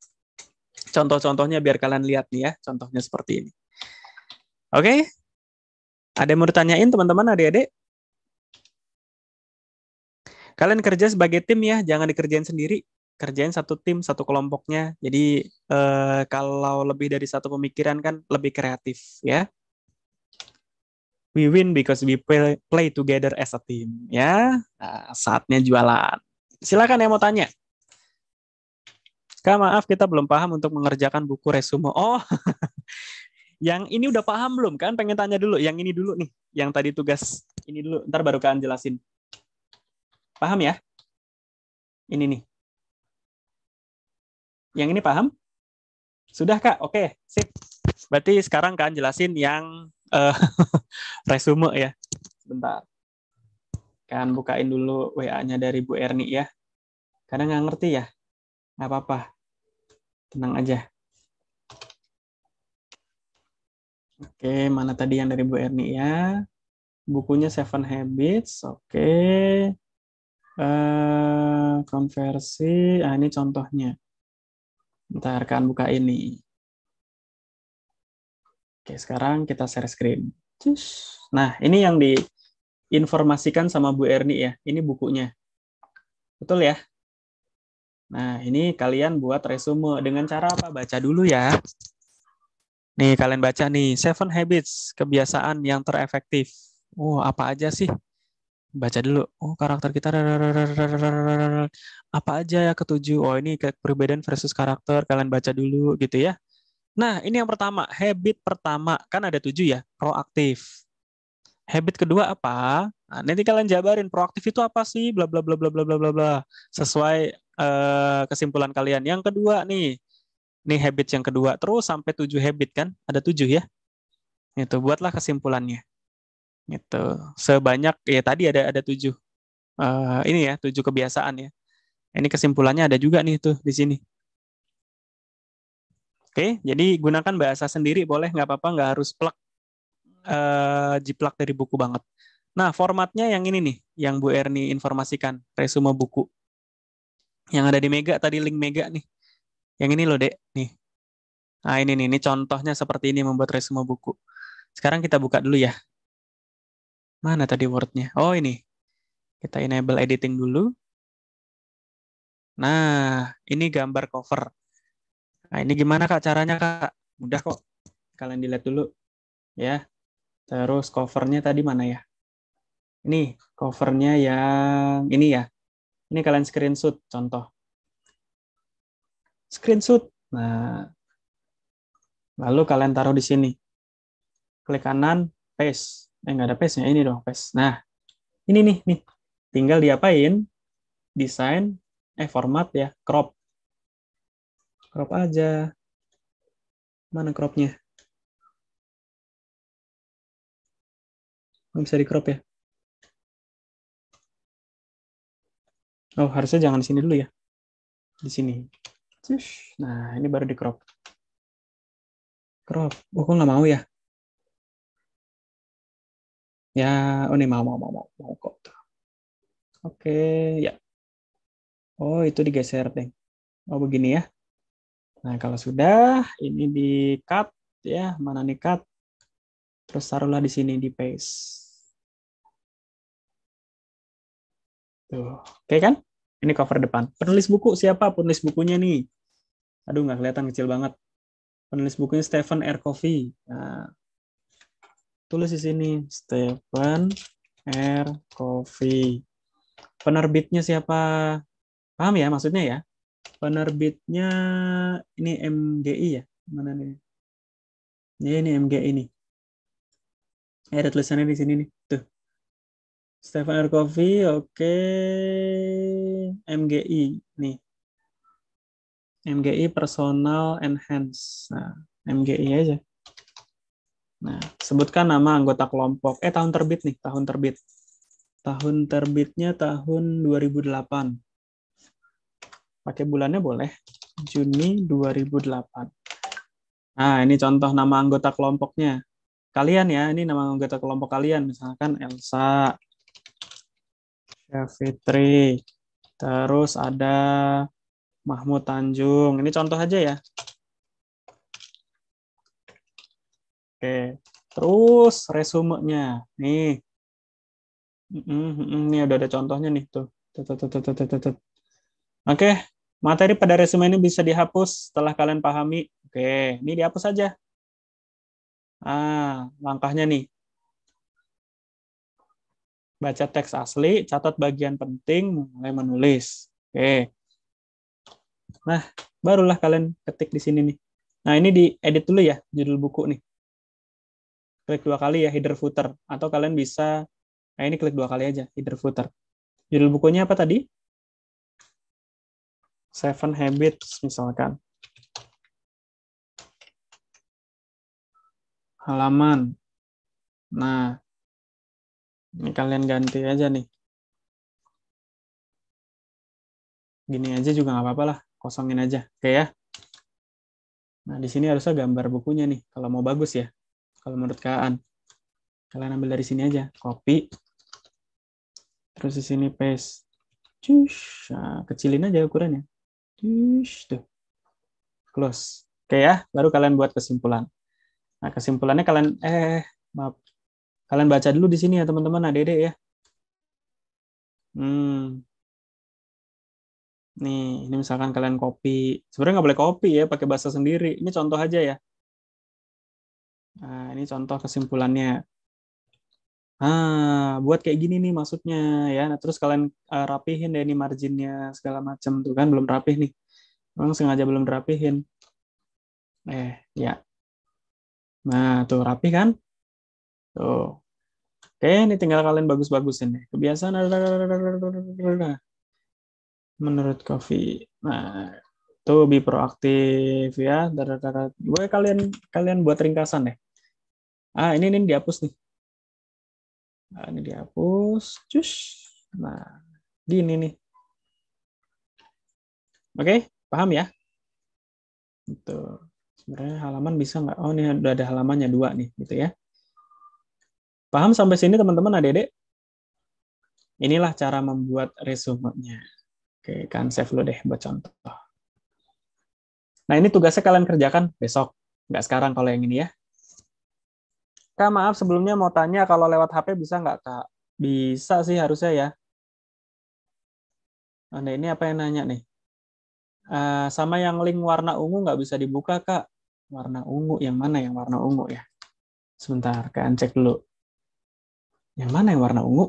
S1: Contoh-contohnya biar kalian lihat nih ya, contohnya seperti ini. Oke? Okay? Ada yang mau ditanyain teman-teman adik-adik? Kalian kerja sebagai tim ya, jangan dikerjain sendiri. Kerjain satu tim, satu kelompoknya. Jadi eh, kalau lebih dari satu pemikiran kan lebih kreatif ya. We win because we play, play together as a team. Ya, nah, saatnya jualan. Silakan yang mau tanya. Kak, maaf kita belum paham untuk mengerjakan buku resume. Oh, yang ini udah paham belum kan? Pengen tanya dulu. Yang ini dulu nih. Yang tadi tugas ini dulu. Ntar baru kalian jelasin. Paham ya? Ini nih. Yang ini paham? Sudah, Kak? Oke, sip. Berarti sekarang kalian jelasin yang uh, resume ya. Bentar. Kan bukain dulu WA-nya dari Bu Erni ya. Karena nggak ngerti ya. Nggak apa-apa. Tenang aja. Oke, mana tadi yang dari Bu Erni ya? Bukunya Seven Habits. Oke. Uh, konversi. Ah, ini contohnya. Bentar, kan buka ini. Oke, sekarang kita share screen. Nah, ini yang diinformasikan sama Bu Erni ya. Ini bukunya. Betul ya? Nah, ini kalian buat resume dengan cara apa? Baca dulu ya. Nih, kalian baca nih. Seven Habits, kebiasaan yang terefektif. Oh, apa aja sih? Baca dulu. Oh, karakter kita. Apa aja ya ketujuh? Oh, ini perbedaan versus karakter. Kalian baca dulu gitu ya. Nah, ini yang pertama, habit pertama. Kan ada tujuh ya, proaktif. Habit kedua apa? Nah, nanti kalian jabarin proaktif itu apa sih? Bla bla bla bla bla bla bla bla. Sesuai eh, kesimpulan kalian. Yang kedua nih, nih habit yang kedua. Terus sampai tujuh habit kan? Ada tujuh ya. Itu buatlah kesimpulannya. Itu Sebanyak ya tadi ada ada tujuh. Uh, ini ya tujuh kebiasaan ya. Ini kesimpulannya ada juga nih tuh di sini. Oke, jadi gunakan bahasa sendiri boleh, nggak apa-apa, nggak harus plek uh, jiplak dari buku banget. Nah, formatnya yang ini nih, yang Bu Erni informasikan, resume buku. Yang ada di Mega, tadi link Mega nih. Yang ini loh, Dek. Nih. Nah, ini nih, ini contohnya seperti ini membuat resume buku. Sekarang kita buka dulu ya. Mana tadi Wordnya? Oh, ini. Kita enable editing dulu. Nah, ini gambar cover. Nah, ini gimana Kak caranya Kak? Mudah kok. Kalian dilihat dulu ya. Terus covernya tadi mana ya? Ini covernya yang ini ya. Ini kalian screenshot contoh. Screenshot. Nah, lalu kalian taruh di sini. Klik kanan, paste. Eh, nggak ada paste-nya. Ini dong, paste. Nah, ini nih, nih. Tinggal diapain? Desain, eh, format ya, crop crop aja. Mana cropnya? Nggak bisa di crop ya? Oh, harusnya jangan di sini dulu ya. Di sini. Nah, ini baru di crop. Crop. Oh, kok nggak mau ya? Ya, oh ini mau, mau, mau, mau, mau kok. Oke, ya. Oh, itu digeser, deh. Oh, begini ya. Nah, kalau sudah, ini di cut ya, mana nih cut? Terus taruhlah di sini di paste. Tuh, oke kan? Ini cover depan. Penulis buku siapa penulis bukunya nih? Aduh, nggak kelihatan kecil banget. Penulis bukunya Stephen R. Covey. Nah, tulis di sini Stephen R. Covey. Penerbitnya siapa? Paham ya maksudnya ya? Penerbitnya ini MGI ya? Mana nih? Iya, ini ini MGI ini. Eh ada tulisannya di sini nih. Tuh. Stefan Erkovi oke. Okay. MGI nih. MGI Personal Enhance. Nah, MGI aja. Nah, sebutkan nama anggota kelompok. Eh, tahun terbit nih, tahun terbit. Tahun terbitnya tahun 2008 pakai bulannya boleh. Juni 2008. Nah, ini contoh nama anggota kelompoknya. Kalian ya, ini nama anggota kelompok kalian. Misalkan Elsa, Fitri, terus ada Mahmud Tanjung. Ini contoh aja ya. Oke, terus resumenya. Nih, ini udah ada contohnya nih tuh. Oke, Materi pada resume ini bisa dihapus setelah kalian pahami. Oke, ini dihapus saja. Ah, langkahnya nih. Baca teks asli, catat bagian penting, mulai menulis. Oke. Nah, barulah kalian ketik di sini nih. Nah, ini diedit dulu ya judul buku nih. Klik dua kali ya header footer atau kalian bisa nah ini klik dua kali aja header footer. Judul bukunya apa tadi? Seven Habits misalkan. Halaman. Nah, ini kalian ganti aja nih. Gini aja juga nggak apa-apa lah, kosongin aja, oke ya? Nah, di sini harusnya gambar bukunya nih, kalau mau bagus ya, kalau menurut kalian. Kalian ambil dari sini aja, copy, terus di sini paste. Cus, nah, kecilin aja ukurannya. Tuh. Close. Oke ya, baru kalian buat kesimpulan. Nah, kesimpulannya kalian eh maaf. Kalian baca dulu di sini ya, teman-teman, Adik-adik ya. Hmm. Nih, ini misalkan kalian copy. Sebenarnya nggak boleh copy ya, pakai bahasa sendiri. Ini contoh aja ya. Nah, ini contoh kesimpulannya ah buat kayak gini nih maksudnya ya nah, terus kalian uh, rapihin deh ini marginnya segala macam tuh kan belum rapih nih memang sengaja belum rapihin eh ya nah tuh rapi kan tuh oke ini tinggal kalian bagus-bagusin deh kebiasaan menurut Kofi nah tuh be proaktif ya gue kalian kalian buat ringkasan deh ah ini nih dihapus nih Nah, ini dihapus. Cus. Nah, gini nih. Oke, paham ya? Itu. Sebenarnya halaman bisa nggak? Oh, ini udah ada halamannya dua nih, gitu ya. Paham sampai sini teman-teman, adik Inilah cara membuat resume-nya. Oke, kan save lo deh buat contoh. Nah, ini tugasnya kalian kerjakan besok. Nggak sekarang kalau yang ini ya. Kak, maaf sebelumnya mau tanya kalau lewat HP bisa nggak, Kak? Bisa sih harusnya ya. Oh, Anda nah, ini apa yang nanya nih? Uh, sama yang link warna ungu nggak bisa dibuka, Kak. Warna ungu, yang mana yang warna ungu ya? Sebentar, Kak, cek dulu. Yang mana yang warna ungu?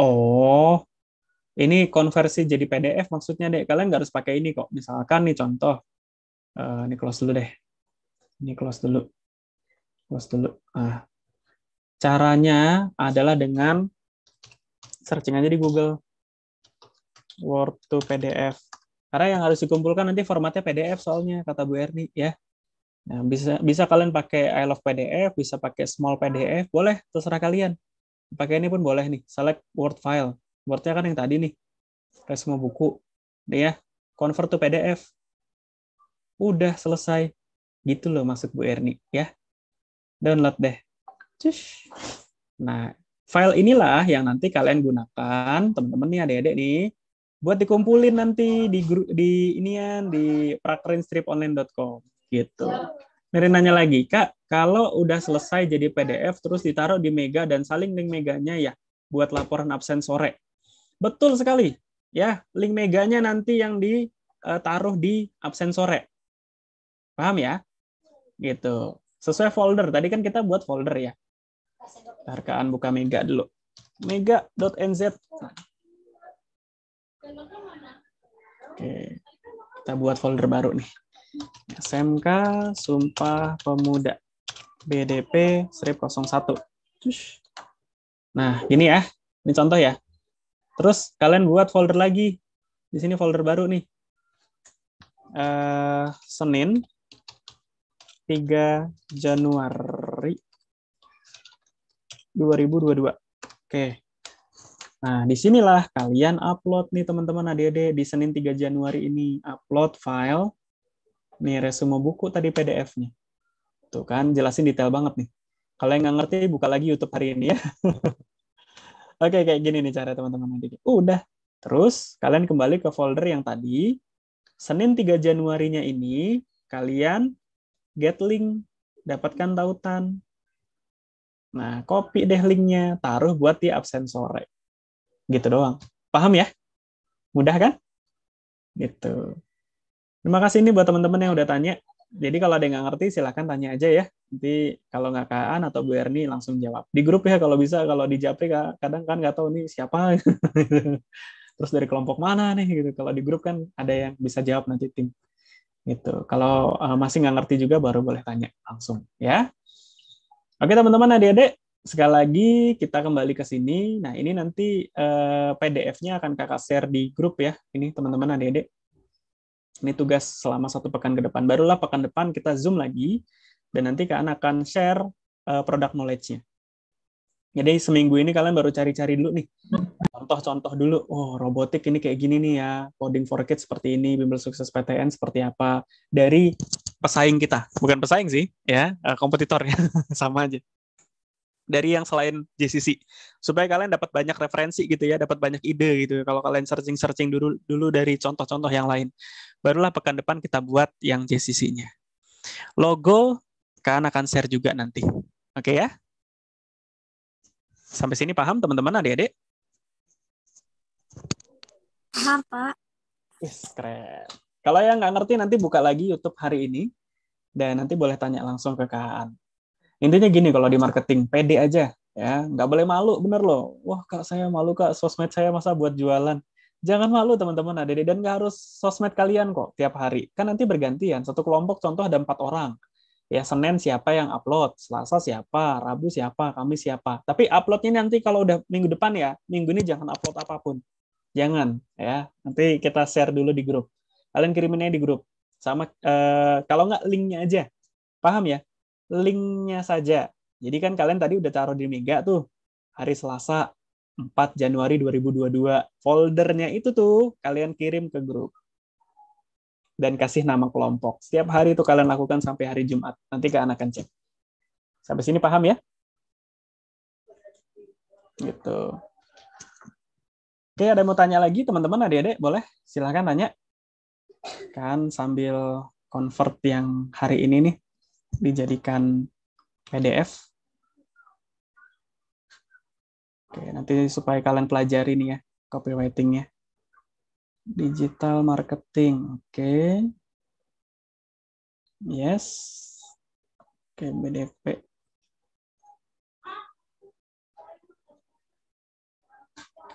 S1: Oh, ini konversi jadi PDF maksudnya, Dek. Kalian nggak harus pakai ini kok. Misalkan nih contoh. Uh, ini close dulu deh. Ini close dulu. Close dulu. Ah. Caranya adalah dengan searching aja di Google. Word to PDF. Karena yang harus dikumpulkan nanti formatnya PDF soalnya, kata Bu Erni ya. Nah, bisa bisa kalian pakai I love PDF, bisa pakai small PDF, boleh terserah kalian. Pakai ini pun boleh nih, select Word file. Wordnya kan yang tadi nih, resume buku. Nih ya, convert to PDF. Udah selesai. Gitu loh maksud Bu Erni ya. Download deh. Cus. Nah, file inilah yang nanti kalian gunakan teman-teman nih adik-adik nih buat dikumpulin nanti di grup di inian ya, di prakrinstriponline.com gitu. Nerin nanya lagi, Kak, kalau udah selesai jadi PDF terus ditaruh di Mega dan saling link Meganya ya buat laporan absen sore. Betul sekali. Ya, link Meganya nanti yang ditaruh eh, di absen sore. Paham ya? gitu. Sesuai folder. Tadi kan kita buat folder ya. Tarkaan buka Mega dulu. Mega nz. Oke. Kita buat folder baru nih. SMK Sumpah Pemuda BDP 101. 01. Nah, gini ya. Ini contoh ya. Terus kalian buat folder lagi. Di sini folder baru nih. Uh, Senin 3 Januari 2022. Oke. Nah, disinilah kalian upload nih teman-teman adik-adik. Di Senin 3 Januari ini upload file. Nih resume buku tadi PDF-nya. Tuh kan, jelasin detail banget nih. Kalau yang nggak ngerti, buka lagi YouTube hari ini ya. Oke, kayak gini nih cara teman-teman adik-adik. Udah. Terus, kalian kembali ke folder yang tadi. Senin 3 Januarinya ini, kalian get link, dapatkan tautan. Nah, copy deh linknya, taruh buat di absen sore. Gitu doang. Paham ya? Mudah kan? Gitu. Terima kasih ini buat teman-teman yang udah tanya. Jadi kalau ada yang nggak ngerti, silahkan tanya aja ya. Nanti kalau nggak Kaan atau Bu Erni langsung jawab. Di grup ya kalau bisa, kalau di Japri kadang kan nggak tahu nih siapa. Terus dari kelompok mana nih gitu. Kalau di grup kan ada yang bisa jawab nanti tim gitu. Kalau uh, masih nggak ngerti juga baru boleh tanya langsung ya. Oke teman-teman adik-adik, sekali lagi kita kembali ke sini. Nah ini nanti uh, eh, PDF-nya akan kakak share di grup ya. Ini teman-teman adik-adik. Ini tugas selama satu pekan ke depan. Barulah pekan depan kita zoom lagi dan nanti kalian akan share uh, produk knowledge-nya. Jadi ya seminggu ini kalian baru cari-cari dulu nih. Contoh-contoh dulu, oh robotik ini kayak gini nih ya, coding for kids seperti ini, bimbel sukses PTN seperti apa, dari pesaing kita. Bukan pesaing sih, ya, eh, kompetitornya. Sama aja. Dari yang selain JCC. Supaya kalian dapat banyak referensi gitu ya, dapat banyak ide gitu. Kalau kalian searching-searching dulu, dulu dari contoh-contoh yang lain. Barulah pekan depan kita buat yang JCC-nya. Logo, kalian akan share juga nanti. Oke okay ya? Sampai sini paham teman-teman adik-adik? Paham, Pak. Yes, keren. Kalau yang nggak ngerti nanti buka lagi YouTube hari ini dan nanti boleh tanya langsung ke Kak Intinya gini kalau di marketing, pede aja ya, nggak boleh malu, bener loh. Wah kak saya malu kak, sosmed saya masa buat jualan. Jangan malu teman-teman adik adik dan nggak harus sosmed kalian kok tiap hari. Kan nanti bergantian, satu kelompok contoh ada empat orang ya Senin siapa yang upload, Selasa siapa, Rabu siapa, Kamis siapa. Tapi uploadnya nanti kalau udah minggu depan ya, minggu ini jangan upload apapun. Jangan ya. Nanti kita share dulu di grup. Kalian kiriminnya di grup. Sama eh, kalau nggak linknya aja. Paham ya? Linknya saja. Jadi kan kalian tadi udah taruh di Mega tuh. Hari Selasa 4 Januari 2022. Foldernya itu tuh kalian kirim ke grup dan kasih nama kelompok. Setiap hari itu kalian lakukan sampai hari Jumat. Nanti kalian akan cek. Sampai sini paham ya? Gitu. Oke, ada yang mau tanya lagi teman-teman, adik-adik? Boleh? Silahkan tanya. Kan sambil convert yang hari ini nih, dijadikan PDF. Oke, nanti supaya kalian pelajari nih ya copywritingnya digital marketing. Oke. Okay. Yes. Oke, okay, BDP. Oke,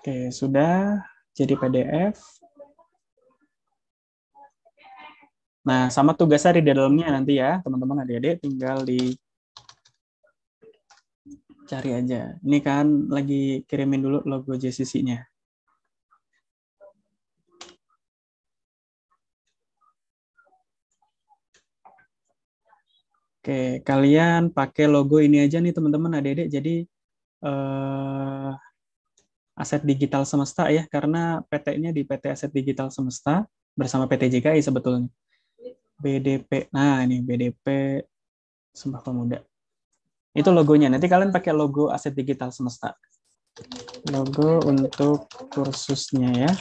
S1: okay, sudah jadi PDF. Nah, sama tugasnya di dalamnya nanti ya, teman-teman adik-adik tinggal di cari aja. Ini kan lagi kirimin dulu logo JCC-nya. Oke, kalian pakai logo ini aja nih teman-teman adik-adik. Jadi eh, aset digital semesta ya, karena PT-nya di PT Aset Digital Semesta bersama PT JKI sebetulnya. BDP, nah ini BDP Sumpah Pemuda. Itu logonya. Nanti kalian pakai logo aset digital semesta. Logo untuk kursusnya ya.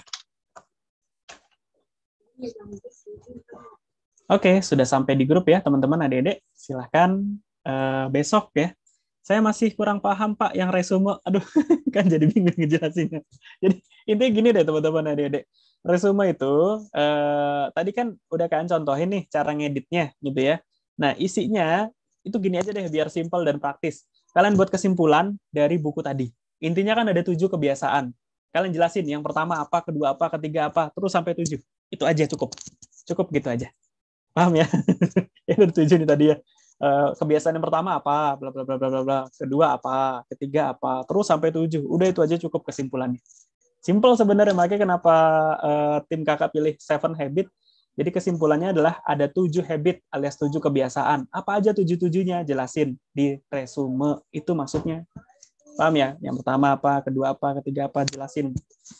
S1: Oke, sudah sampai di grup ya teman-teman adik-adik. Silahkan uh, besok ya. Saya masih kurang paham Pak yang resume. Aduh, kan jadi bingung ngejelasinnya. Jadi intinya gini deh teman-teman adik-adik. Resume itu, uh, tadi kan udah kalian contohin nih cara ngeditnya gitu ya. Nah isinya itu gini aja deh biar simple dan praktis. Kalian buat kesimpulan dari buku tadi. Intinya kan ada tujuh kebiasaan. Kalian jelasin yang pertama apa, kedua apa, ketiga apa, terus sampai tujuh. Itu aja cukup. Cukup gitu aja paham ya itu tujuh nih tadi ya eh, kebiasaan yang pertama apa bla bla bla bla bla kedua apa ketiga apa terus sampai tujuh udah itu aja cukup kesimpulannya simple sebenarnya makanya kenapa uh, tim kakak pilih seven habit jadi kesimpulannya adalah ada tujuh habit alias tujuh kebiasaan apa aja tujuh tujuhnya jelasin di resume itu maksudnya paham ya yang pertama apa kedua apa ketiga apa jelasin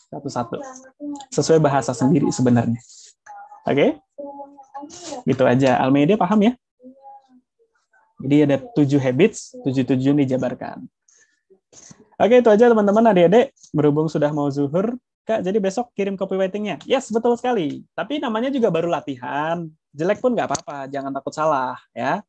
S1: satu satu sesuai bahasa sendiri sebenarnya oke okay? Gitu aja. Almeida paham ya? Jadi ada tujuh habits, tujuh-tujuh dijabarkan. Oke, itu aja teman-teman adik-adik. Berhubung sudah mau zuhur, Kak, jadi besok kirim copywritingnya. Yes, betul sekali. Tapi namanya juga baru latihan. Jelek pun nggak apa-apa, jangan takut salah ya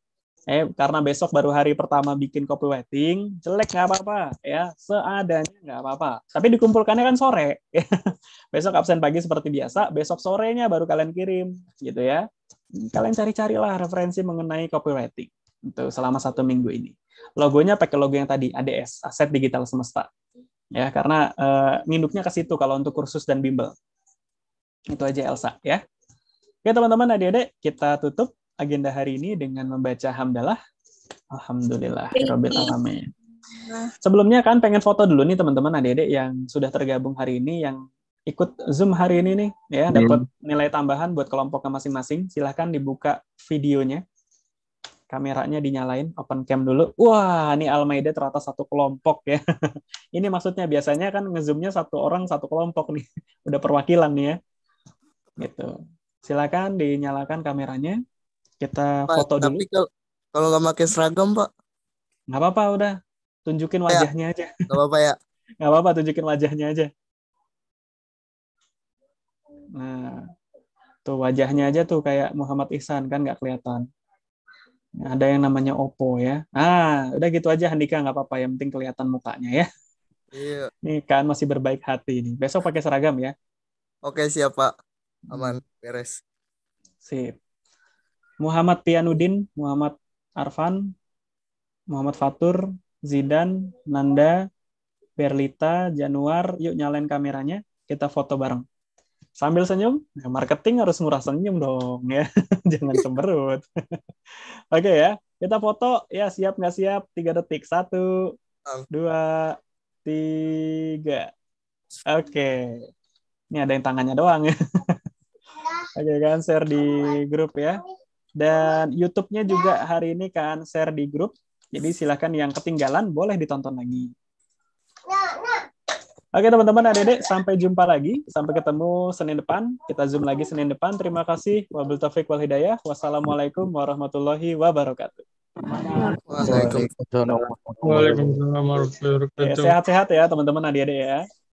S1: eh karena besok baru hari pertama bikin copywriting jelek nggak apa-apa ya seadanya nggak apa-apa tapi dikumpulkannya kan sore besok absen pagi seperti biasa besok sorenya baru kalian kirim gitu ya kalian cari-carilah referensi mengenai copywriting itu selama satu minggu ini logonya pakai logo yang tadi ADS aset digital semesta ya karena eh, nginduknya ke situ kalau untuk kursus dan bimbel itu aja Elsa ya oke teman-teman adik-adik kita tutup agenda hari ini dengan membaca hamdalah. Alhamdulillah, nah. Sebelumnya kan pengen foto dulu nih teman-teman adik-adik yang sudah tergabung hari ini yang ikut Zoom hari ini nih ya hmm. dapat nilai tambahan buat kelompoknya masing-masing. Silahkan dibuka videonya. Kameranya dinyalain, open cam dulu. Wah, ini Almaida ternyata satu kelompok ya. ini maksudnya biasanya kan ngezoomnya satu orang satu kelompok nih. Udah perwakilan nih ya. Gitu. Silakan dinyalakan kameranya kita pak, foto tapi dulu. Kalau nggak pakai seragam, Pak? Nggak apa-apa, udah. Tunjukin wajahnya ya. aja. Nggak apa-apa ya? Nggak apa-apa, tunjukin wajahnya aja. Nah, tuh wajahnya aja tuh kayak Muhammad Ihsan kan nggak kelihatan. ada yang namanya Oppo ya. Ah, udah gitu aja Handika nggak apa-apa, yang penting kelihatan mukanya ya. Iya. Nih kan masih berbaik hati ini Besok pakai seragam ya. Oke siapa Pak. Aman, hmm. beres. Sip. Muhammad Pianudin, Muhammad Arfan, Muhammad Fatur, Zidan, Nanda, Berlita, Januar, yuk nyalain kameranya, kita foto bareng. Sambil senyum, ya, marketing harus murah senyum dong ya, jangan cemberut. Oke okay, ya, kita foto ya siap nggak siap, tiga detik, satu, dua, tiga. Oke, okay. ini ada yang tangannya doang ya. Oke okay, kan, share di grup ya. Dan YouTube-nya juga hari ini kan share di grup. Jadi silahkan yang ketinggalan boleh ditonton lagi. Oke teman-teman adik-adik, sampai jumpa lagi. Sampai ketemu Senin depan. Kita Zoom lagi Senin depan. Terima kasih. Wabil Taufik wal Hidayah. Wassalamualaikum warahmatullahi wabarakatuh. Waalaikumsalam warahmatullahi wabarakatuh. Sehat-sehat ya teman-teman adik-adik ya.